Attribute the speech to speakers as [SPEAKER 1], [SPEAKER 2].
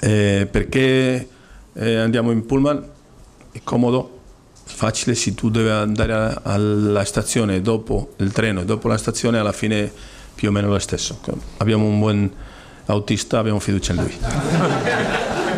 [SPEAKER 1] eh, perché eh, andiamo in pullman, è comodo, facile, se tu devi andare a, alla stazione dopo il treno, dopo la stazione alla fine più o meno lo stesso. Abbiamo un buon autista, abbiamo fiducia in lui.